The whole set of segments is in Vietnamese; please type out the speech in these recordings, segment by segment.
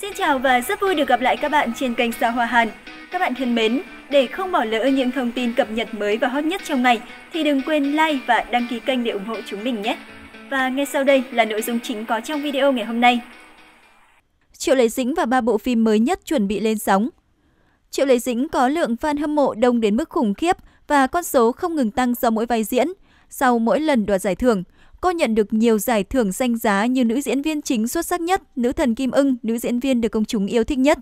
Xin chào và rất vui được gặp lại các bạn trên kênh Sao Hoa Hàn. Các bạn thân mến, để không bỏ lỡ những thông tin cập nhật mới và hot nhất trong ngày thì đừng quên like và đăng ký kênh để ủng hộ chúng mình nhé. Và ngay sau đây là nội dung chính có trong video ngày hôm nay. Triệu Lệ Dĩnh và ba bộ phim mới nhất chuẩn bị lên sóng. Triệu Lệ Dĩnh có lượng fan hâm mộ đông đến mức khủng khiếp và con số không ngừng tăng do mỗi vai diễn. Sau mỗi lần đoạt giải thưởng, Cô nhận được nhiều giải thưởng danh giá như nữ diễn viên chính xuất sắc nhất, nữ thần Kim Ưng, nữ diễn viên được công chúng yêu thích nhất.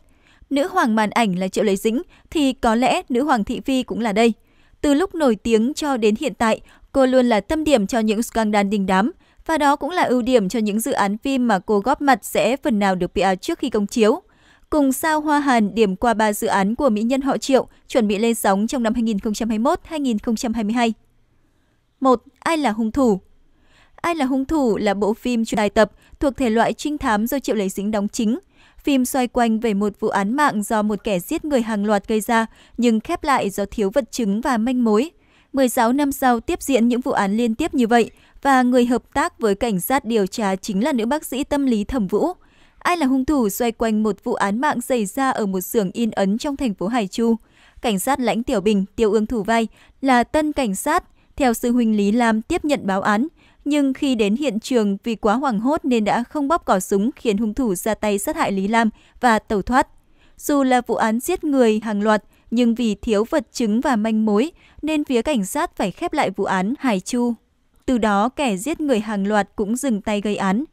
Nữ hoàng màn ảnh là Triệu Lệ Dĩnh thì có lẽ nữ hoàng thị phi cũng là đây. Từ lúc nổi tiếng cho đến hiện tại, cô luôn là tâm điểm cho những scandal đình đám và đó cũng là ưu điểm cho những dự án phim mà cô góp mặt sẽ phần nào được PR trước khi công chiếu. Cùng sao Hoa Hàn điểm qua ba dự án của mỹ nhân họ Triệu chuẩn bị lên sóng trong năm 2021-2022. 1. Ai là hung thủ? Ai là hung thủ là bộ phim truyền tài tập thuộc thể loại trinh thám do Triệu lệ Dính đóng chính. Phim xoay quanh về một vụ án mạng do một kẻ giết người hàng loạt gây ra, nhưng khép lại do thiếu vật chứng và manh mối. 16 năm sau tiếp diễn những vụ án liên tiếp như vậy và người hợp tác với cảnh sát điều tra chính là nữ bác sĩ tâm lý Thẩm Vũ. Ai là hung thủ xoay quanh một vụ án mạng xảy ra ở một xưởng in ấn trong thành phố Hải Chu. Cảnh sát Lãnh Tiểu Bình, Tiêu Ương thủ vai là tân cảnh sát theo sư huỳnh Lý Lam tiếp nhận báo án, nhưng khi đến hiện trường vì quá hoảng hốt nên đã không bóp cò súng khiến hung thủ ra tay sát hại Lý Lam và tẩu thoát. Dù là vụ án giết người hàng loạt, nhưng vì thiếu vật chứng và manh mối nên phía cảnh sát phải khép lại vụ án hài Chu. Từ đó kẻ giết người hàng loạt cũng dừng tay gây án.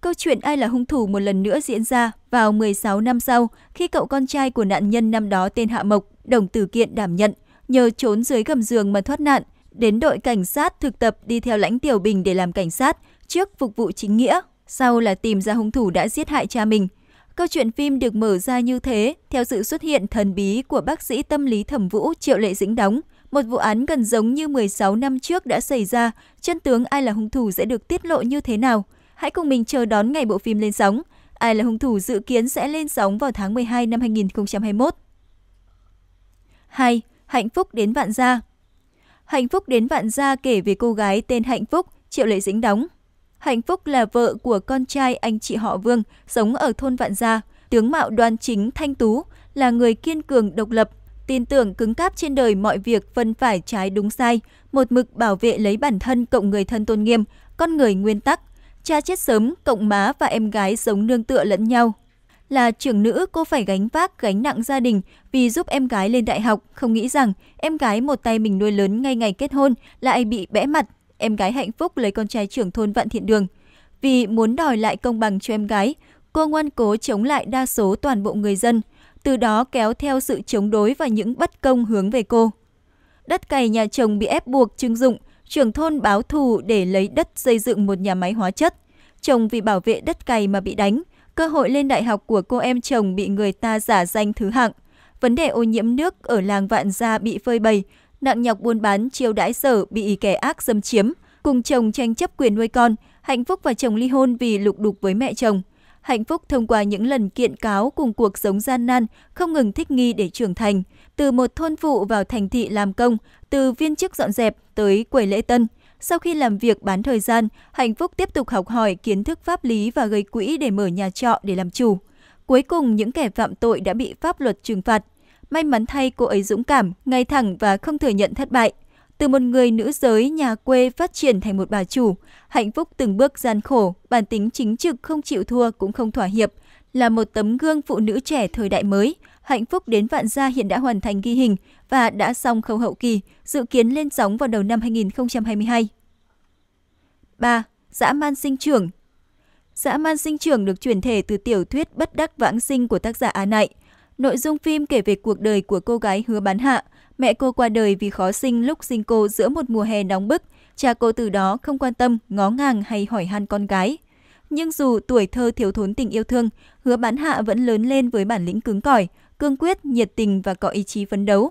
Câu chuyện ai là hung thủ một lần nữa diễn ra vào 16 năm sau khi cậu con trai của nạn nhân năm đó tên Hạ Mộc, Đồng Tử Kiện đảm nhận, nhờ trốn dưới gầm giường mà thoát nạn, đến đội cảnh sát thực tập đi theo lãnh Tiểu Bình để làm cảnh sát, trước phục vụ chính nghĩa, sau là tìm ra hung thủ đã giết hại cha mình. Câu chuyện phim được mở ra như thế theo sự xuất hiện thần bí của bác sĩ tâm lý thẩm vũ Triệu Lệ Dĩnh đóng. Một vụ án gần giống như 16 năm trước đã xảy ra, chân tướng ai là hung thủ sẽ được tiết lộ như thế nào? Hãy cùng mình chờ đón ngày bộ phim lên sóng. Ai là hung thủ dự kiến sẽ lên sóng vào tháng 12 năm 2021. 2. Hạnh phúc đến vạn gia Hạnh Phúc đến vạn gia kể về cô gái tên Hạnh Phúc, Triệu Lệ Dĩnh đóng. Hạnh Phúc là vợ của con trai anh chị họ Vương, sống ở thôn Vạn Gia. Tướng mạo đoan chính Thanh Tú là người kiên cường độc lập, tin tưởng cứng cáp trên đời mọi việc phân phải trái đúng sai, một mực bảo vệ lấy bản thân cộng người thân tôn nghiêm, con người nguyên tắc. Cha chết sớm, cộng má và em gái sống nương tựa lẫn nhau, là trưởng nữ cô phải gánh vác gánh nặng gia đình vì giúp em gái lên đại học, không nghĩ rằng em gái một tay mình nuôi lớn ngay ngày kết hôn lại bị bẽ mặt, em gái hạnh phúc lấy con trai trưởng thôn Vạn Thiện Đường. Vì muốn đòi lại công bằng cho em gái, cô ngoan cố chống lại đa số toàn bộ người dân, từ đó kéo theo sự chống đối và những bất công hướng về cô. Đất cày nhà chồng bị ép buộc trưng dụng, trưởng thôn báo thù để lấy đất xây dựng một nhà máy hóa chất. Chồng vì bảo vệ đất cày mà bị đánh, cơ hội lên đại học của cô em chồng bị người ta giả danh thứ hạng. Vấn đề ô nhiễm nước ở làng Vạn Gia bị phơi bày, nặng nhọc buôn bán chiêu đãi sở bị kẻ ác xâm chiếm, cùng chồng tranh chấp quyền nuôi con, Hạnh Phúc và chồng ly hôn vì lục đục với mẹ chồng. Hạnh Phúc thông qua những lần kiện cáo cùng cuộc sống gian nan, không ngừng thích nghi để trưởng thành, từ một thôn phụ vào thành thị làm công, từ viên chức dọn dẹp tới quầy lễ tân – sau khi làm việc bán thời gian, Hạnh Phúc tiếp tục học hỏi kiến thức pháp lý và gây quỹ để mở nhà trọ để làm chủ. Cuối cùng, những kẻ phạm tội đã bị pháp luật trừng phạt. May mắn thay cô ấy dũng cảm, ngay thẳng và không thừa nhận thất bại. Từ một người nữ giới nhà quê phát triển thành một bà chủ, hạnh phúc từng bước gian khổ, bản tính chính trực không chịu thua cũng không thỏa hiệp, là một tấm gương phụ nữ trẻ thời đại mới. Hạnh phúc đến vạn gia hiện đã hoàn thành ghi hình và đã xong khâu hậu kỳ, dự kiến lên sóng vào đầu năm 2022. 3. Dã man sinh trưởng Dã man sinh trưởng được chuyển thể từ tiểu thuyết Bất đắc vãng sinh của tác giả Á Nại. Nội dung phim kể về cuộc đời của cô gái hứa bán hạ. Mẹ cô qua đời vì khó sinh lúc sinh cô giữa một mùa hè nóng bức. Cha cô từ đó không quan tâm, ngó ngàng hay hỏi han con gái – nhưng dù tuổi thơ thiếu thốn tình yêu thương, hứa bán hạ vẫn lớn lên với bản lĩnh cứng cỏi, cương quyết, nhiệt tình và có ý chí phấn đấu.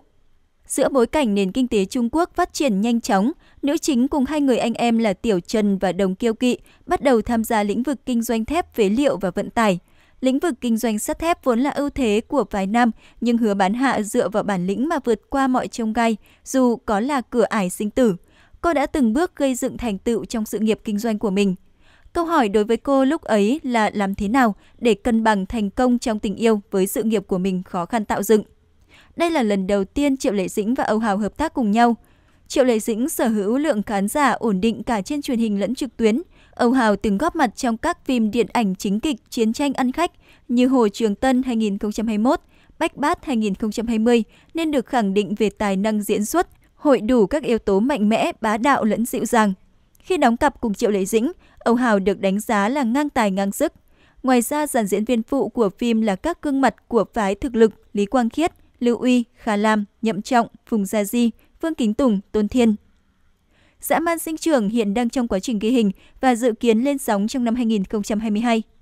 Giữa bối cảnh nền kinh tế Trung Quốc phát triển nhanh chóng, nữ chính cùng hai người anh em là Tiểu Trần và Đồng Kiêu Kỵ bắt đầu tham gia lĩnh vực kinh doanh thép phế liệu và vận tải. Lĩnh vực kinh doanh sắt thép vốn là ưu thế của vài năm, nhưng hứa bán hạ dựa vào bản lĩnh mà vượt qua mọi trông gai, dù có là cửa ải sinh tử. Cô đã từng bước gây dựng thành tựu trong sự nghiệp kinh doanh của mình – Câu hỏi đối với cô lúc ấy là làm thế nào để cân bằng thành công trong tình yêu với sự nghiệp của mình khó khăn tạo dựng. Đây là lần đầu tiên Triệu Lệ Dĩnh và Âu Hào hợp tác cùng nhau. Triệu Lệ Dĩnh sở hữu lượng khán giả ổn định cả trên truyền hình lẫn trực tuyến. Âu Hào từng góp mặt trong các phim điện ảnh chính kịch chiến tranh ăn khách như Hồ Trường Tân 2021, Bách Bát 2020 nên được khẳng định về tài năng diễn xuất, hội đủ các yếu tố mạnh mẽ, bá đạo lẫn dịu dàng, khi đóng cặp cùng Triệu Lệ Dĩnh, ông Hào được đánh giá là ngang tài ngang sức. Ngoài ra, dàn diễn viên phụ của phim là các gương mặt của phái thực lực Lý Quang Khiết, Lưu Uy, Khả Lam, Nhậm Trọng, Phùng Gia Di, phương Kính Tùng, Tôn Thiên. Dã man sinh trưởng hiện đang trong quá trình ghi hình và dự kiến lên sóng trong năm 2022.